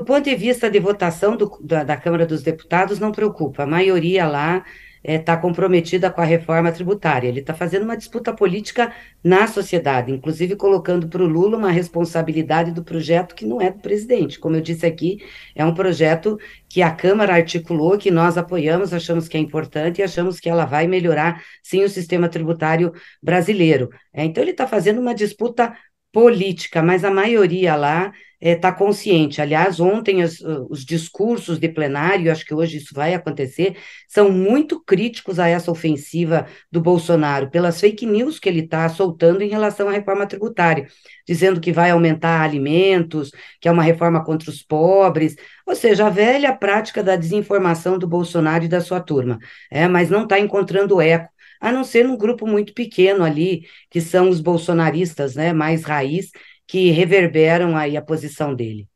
Do ponto de vista de votação do, da, da, Câmara dos Deputados, não preocupa. A maioria lá está eh, é, comprometida com a reforma tributária. Ele está fazendo uma disputa política na sociedade, inclusive colocando para o Lula uma responsabilidade do projeto que não é do presidente. Como eu disse aqui, é um projeto que a Câmara articulou, que nós apoiamos, achamos que é importante e achamos que ela vai melhorar, sim, o sistema tributário brasileiro. É, então, ele está fazendo uma disputa política, mas a maioria lá está eh, é, consciente. Aliás, ontem os, os discursos de plenário, acho que hoje isso vai acontecer, são muito críticos a essa ofensiva do Bolsonaro, pelas fake news que ele está soltando em relação à reforma tributária, dizendo que vai aumentar alimentos, que é uma reforma contra os pobres, ou seja, a velha prática da desinformação do Bolsonaro e da sua turma, é, mas não está encontrando eco a não ser num grupo muito pequeno ali, que são os bolsonaristas, né, mais raiz, que reverberam aí a posição dele.